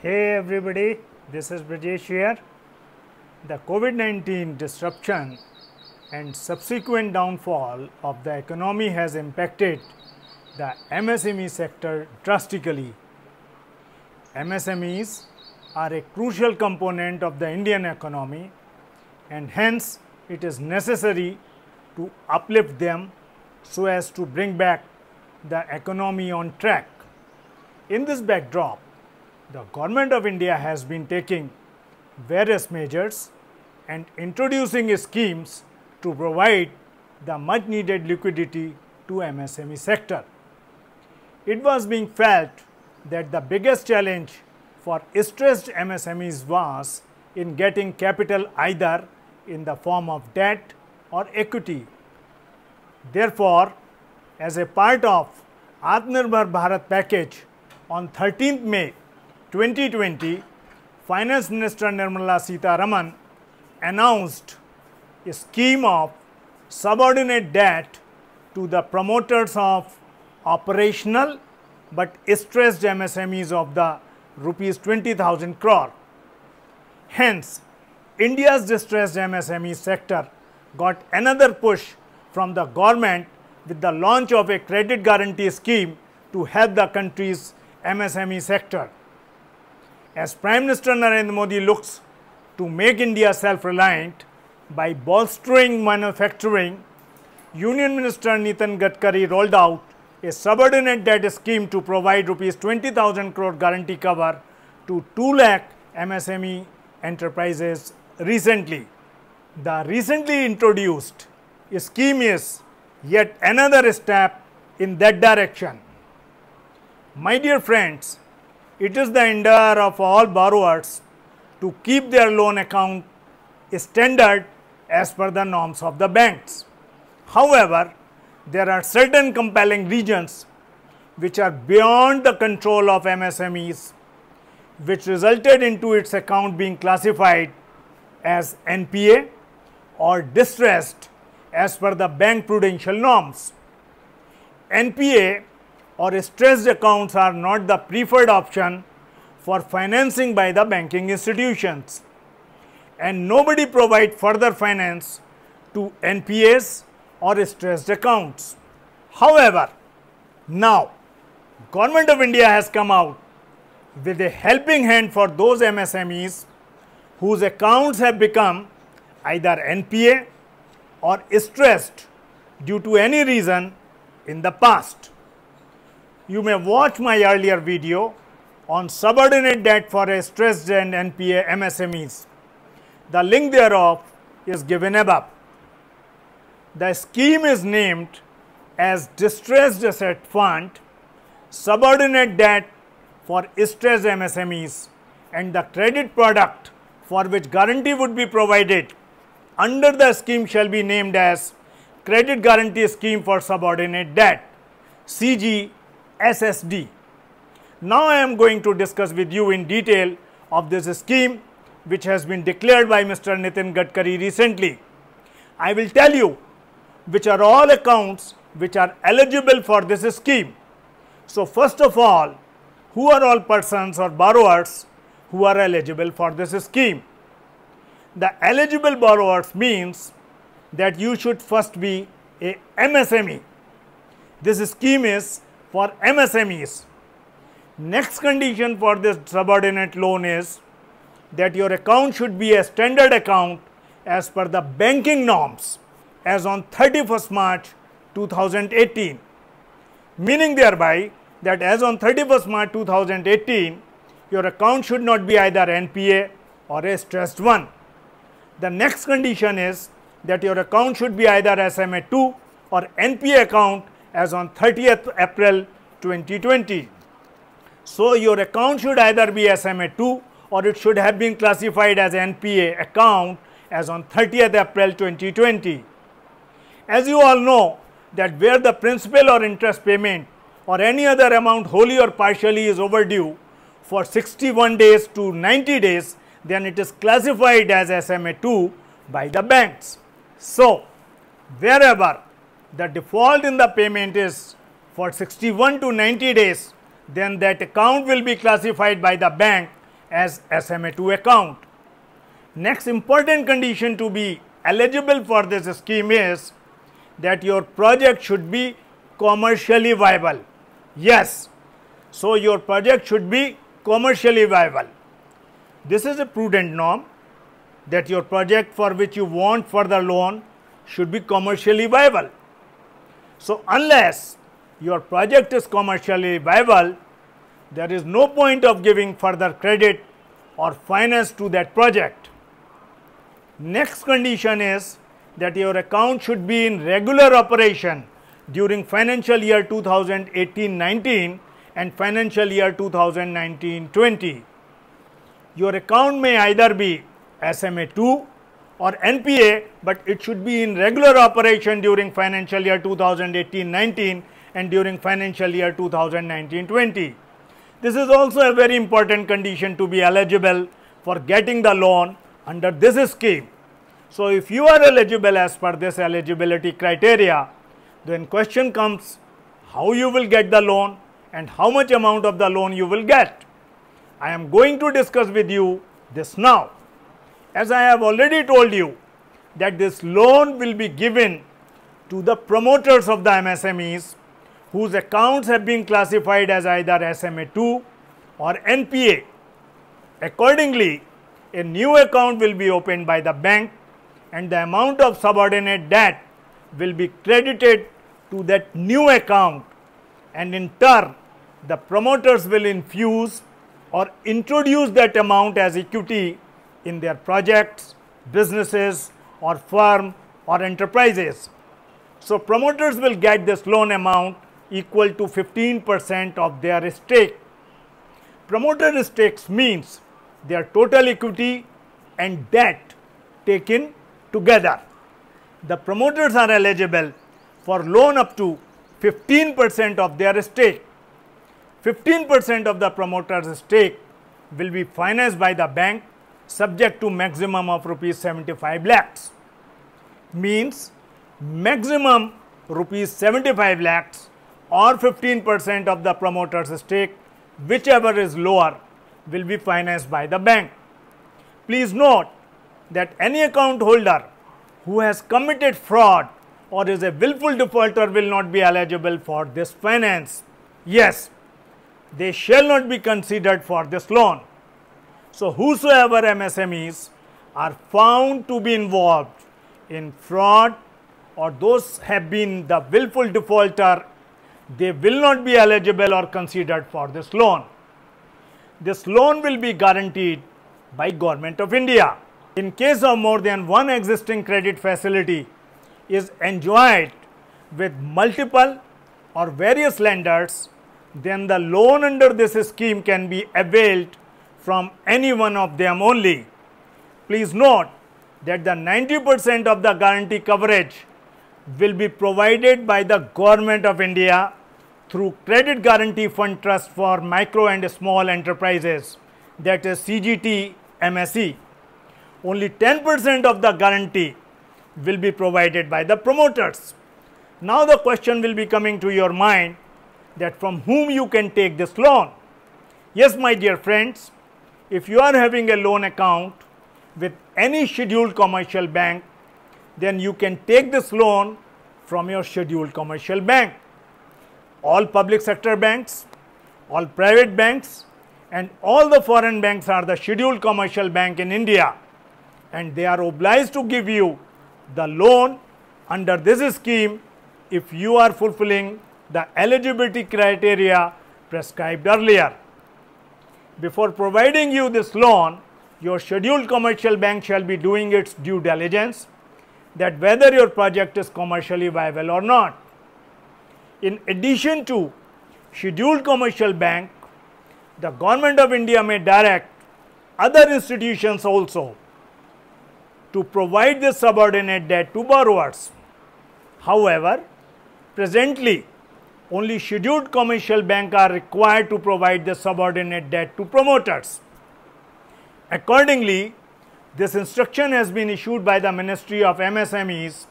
Hey everybody, this is Brajesh here. The COVID 19 disruption and subsequent downfall of the economy has impacted the MSME sector drastically. MSMEs are a crucial component of the Indian economy and hence it is necessary to uplift them so as to bring back the economy on track. In this backdrop, the government of India has been taking various measures and introducing schemes to provide the much needed liquidity to MSME sector. It was being felt that the biggest challenge for stressed MSMEs was in getting capital either in the form of debt or equity. Therefore, as a part of Atmanirbhar Bharat package on 13th May, 2020, Finance Minister Nirmala Sitaraman announced a scheme of subordinate debt to the promoters of operational but stressed MSMEs of the rupees 20,000 crore. Hence, India's distressed MSME sector got another push from the government with the launch of a credit guarantee scheme to help the country's MSME sector. As Prime Minister Narendra Modi looks to make India self-reliant by bolstering manufacturing, Union Minister Nitin Gadkari rolled out a subordinate debt scheme to provide rupees 20,000 crore guarantee cover to 2 lakh MSME enterprises recently. The recently introduced scheme is yet another step in that direction. My dear friends, it is the endeavor of all borrowers to keep their loan account standard as per the norms of the banks. However, there are certain compelling regions which are beyond the control of MSMEs which resulted into its account being classified as NPA or distressed as per the bank prudential norms. NPA or stressed accounts are not the preferred option for financing by the banking institutions and nobody provide further finance to NPS or stressed accounts. However, now Government of India has come out with a helping hand for those MSMEs whose accounts have become either NPA or stressed due to any reason in the past you may watch my earlier video on subordinate debt for stressed and NPA MSMEs. The link thereof is given above. The scheme is named as Distressed Asset Fund, Subordinate Debt for Stressed MSMEs and the credit product for which guarantee would be provided under the scheme shall be named as Credit Guarantee Scheme for Subordinate Debt, CG SSD. Now I am going to discuss with you in detail of this scheme which has been declared by Mr. Nitin Gadkari recently. I will tell you which are all accounts which are eligible for this scheme. So first of all, who are all persons or borrowers who are eligible for this scheme? The eligible borrowers means that you should first be a MSME. This scheme is for MSMEs. Next condition for this subordinate loan is that your account should be a standard account as per the banking norms as on 31st March 2018. Meaning thereby that as on 31st March 2018, your account should not be either NPA or a stressed one. The next condition is that your account should be either SMA2 or NPA account as on 30th April 2020. So your account should either be SMA2 or it should have been classified as NPA account as on 30th April 2020. As you all know that where the principal or interest payment or any other amount wholly or partially is overdue for 61 days to 90 days, then it is classified as SMA2 by the banks. So, wherever the default in the payment is for 61 to 90 days, then that account will be classified by the bank as SMA2 account. Next important condition to be eligible for this scheme is that your project should be commercially viable. Yes, so your project should be commercially viable. This is a prudent norm that your project for which you want further loan should be commercially viable. So, unless your project is commercially viable, there is no point of giving further credit or finance to that project. Next condition is that your account should be in regular operation during financial year 2018-19 and financial year 2019-20. Your account may either be SMA 2 or NPA, but it should be in regular operation during financial year 2018-19 and during financial year 2019-20. This is also a very important condition to be eligible for getting the loan under this scheme. So if you are eligible as per this eligibility criteria, then question comes how you will get the loan and how much amount of the loan you will get. I am going to discuss with you this now. As I have already told you that this loan will be given to the promoters of the MSMEs whose accounts have been classified as either SMA2 or NPA. Accordingly, a new account will be opened by the bank and the amount of subordinate debt will be credited to that new account and in turn the promoters will infuse or introduce that amount as equity in their projects, businesses or firm or enterprises. So promoters will get this loan amount equal to 15% of their stake. Promoter stakes means their total equity and debt taken together. The promoters are eligible for loan up to 15% of their stake. 15% of the promoter's stake will be financed by the bank subject to maximum of rupees 75 lakhs means maximum rupees 75 lakhs or 15% of the promoter's stake whichever is lower will be financed by the bank please note that any account holder who has committed fraud or is a willful defaulter will not be eligible for this finance yes they shall not be considered for this loan so, whosoever MSMEs are found to be involved in fraud or those have been the willful defaulter, they will not be eligible or considered for this loan. This loan will be guaranteed by Government of India. In case of more than one existing credit facility is enjoyed with multiple or various lenders, then the loan under this scheme can be availed from any one of them only. Please note that the 90% of the guarantee coverage will be provided by the Government of India through Credit Guarantee Fund Trust for Micro and Small Enterprises, that is CGT MSE. Only 10% of the guarantee will be provided by the promoters. Now the question will be coming to your mind that from whom you can take this loan. Yes, my dear friends, if you are having a loan account with any scheduled commercial bank, then you can take this loan from your scheduled commercial bank. All public sector banks, all private banks and all the foreign banks are the scheduled commercial bank in India and they are obliged to give you the loan under this scheme if you are fulfilling the eligibility criteria prescribed earlier before providing you this loan, your scheduled commercial bank shall be doing its due diligence that whether your project is commercially viable or not. In addition to scheduled commercial bank, the government of India may direct other institutions also to provide this subordinate debt to borrowers. However, presently only scheduled commercial bank are required to provide the subordinate debt to promoters. Accordingly, this instruction has been issued by the Ministry of MSMEs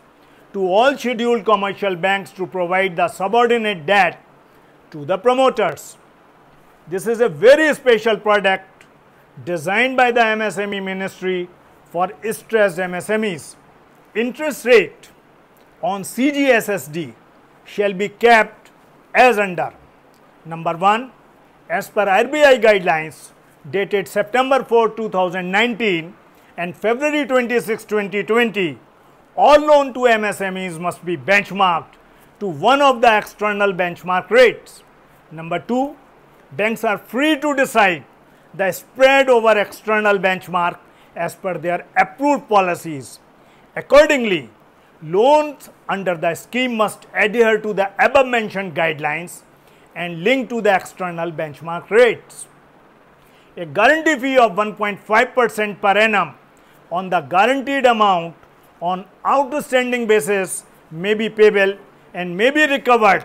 to all scheduled commercial banks to provide the subordinate debt to the promoters. This is a very special product designed by the MSME Ministry for stressed MSMEs. Interest rate on CGSSD shall be kept as under number 1 as per RBI guidelines dated September 4 2019 and February 26 2020 all loan to MSMEs must be benchmarked to one of the external benchmark rates number 2 banks are free to decide the spread over external benchmark as per their approved policies accordingly Loans under the scheme must adhere to the above mentioned guidelines and link to the external benchmark rates. A guarantee fee of 1.5% per annum on the guaranteed amount on outstanding basis may be payable and may be recovered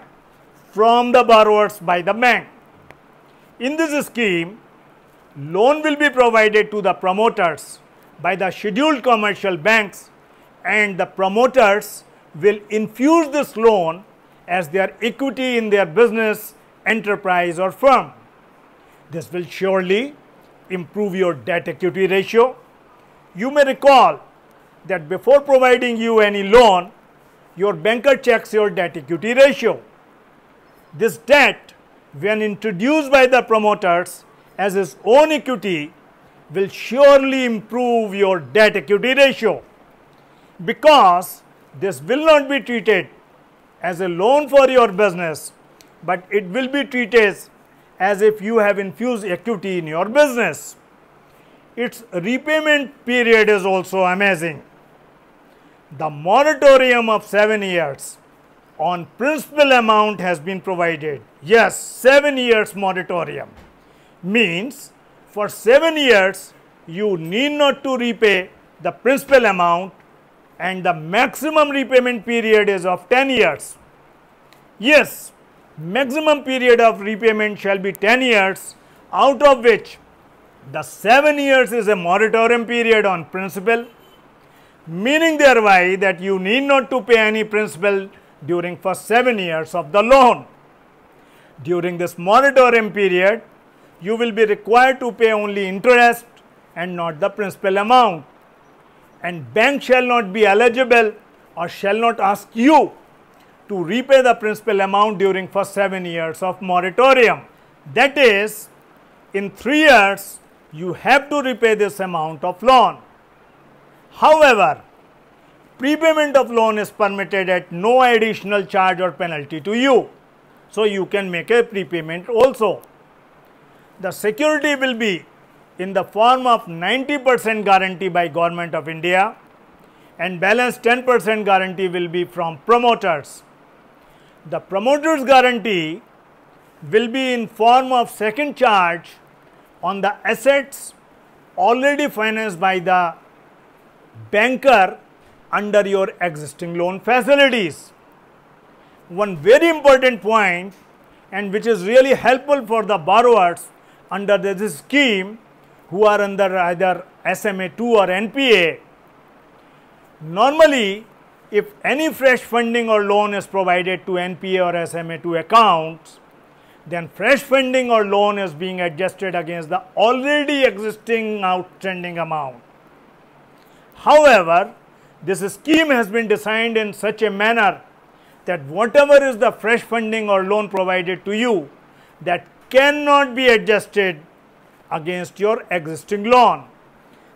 from the borrowers by the bank. In this scheme, loan will be provided to the promoters by the scheduled commercial banks and the promoters will infuse this loan as their equity in their business, enterprise or firm. This will surely improve your debt equity ratio. You may recall that before providing you any loan, your banker checks your debt equity ratio. This debt, when introduced by the promoters as his own equity, will surely improve your debt equity ratio because this will not be treated as a loan for your business but it will be treated as if you have infused equity in your business. Its repayment period is also amazing. The moratorium of 7 years on principal amount has been provided. Yes, 7 years moratorium means for 7 years you need not to repay the principal amount and the maximum repayment period is of 10 years. Yes, maximum period of repayment shall be 10 years, out of which the 7 years is a moratorium period on principal, meaning thereby that you need not to pay any principal during first 7 years of the loan. During this moratorium period, you will be required to pay only interest and not the principal amount and bank shall not be eligible or shall not ask you to repay the principal amount during first 7 years of moratorium. That is, in 3 years, you have to repay this amount of loan. However, prepayment of loan is permitted at no additional charge or penalty to you. So, you can make a prepayment also. The security will be in the form of 90% guarantee by Government of India and balance 10% guarantee will be from promoters. The promoters guarantee will be in form of second charge on the assets already financed by the banker under your existing loan facilities. One very important point and which is really helpful for the borrowers under this scheme who are under either SMA2 or NPA, normally if any fresh funding or loan is provided to NPA or SMA2 accounts, then fresh funding or loan is being adjusted against the already existing outstanding amount. However, this scheme has been designed in such a manner that whatever is the fresh funding or loan provided to you that cannot be adjusted against your existing loan.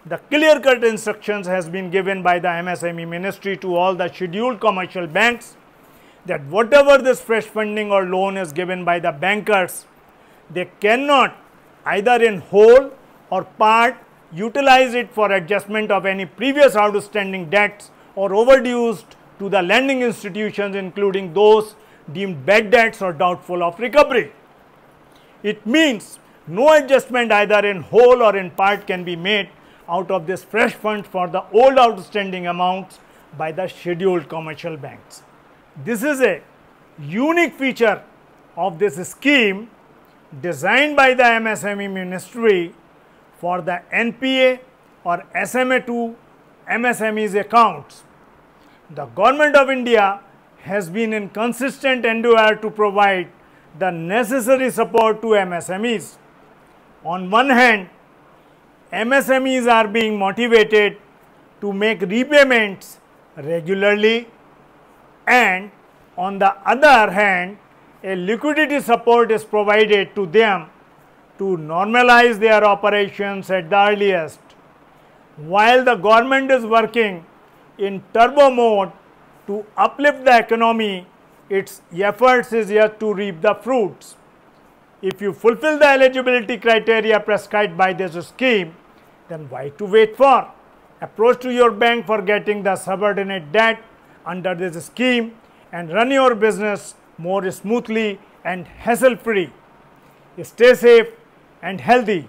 The clear cut instructions has been given by the MSME ministry to all the scheduled commercial banks that whatever this fresh funding or loan is given by the bankers, they cannot either in whole or part utilize it for adjustment of any previous outstanding debts or overdues to the lending institutions including those deemed bad debts or doubtful of recovery. It means no adjustment either in whole or in part can be made out of this fresh fund for the old outstanding amounts by the scheduled commercial banks. This is a unique feature of this scheme designed by the MSME ministry for the NPA or SMA2 MSMEs accounts. The government of India has been in consistent endeavor to provide the necessary support to MSMEs. On one hand, MSMEs are being motivated to make repayments regularly and on the other hand, a liquidity support is provided to them to normalize their operations at the earliest. While the government is working in turbo mode to uplift the economy, its efforts is yet to reap the fruits if you fulfill the eligibility criteria prescribed by this scheme, then why to wait for? Approach to your bank for getting the subordinate debt under this scheme and run your business more smoothly and hassle free. Stay safe and healthy.